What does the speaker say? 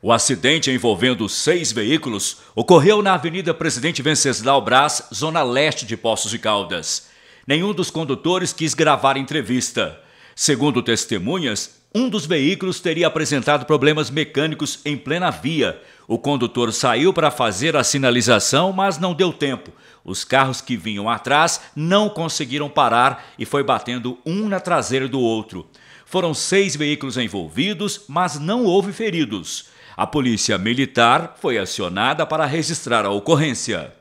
O acidente envolvendo seis veículos ocorreu na Avenida Presidente Venceslau Brás, zona leste de Poços de Caldas. Nenhum dos condutores quis gravar entrevista. Segundo testemunhas, um dos veículos teria apresentado problemas mecânicos em plena via. O condutor saiu para fazer a sinalização, mas não deu tempo. Os carros que vinham atrás não conseguiram parar e foi batendo um na traseira do outro. Foram seis veículos envolvidos, mas não houve feridos. A polícia militar foi acionada para registrar a ocorrência.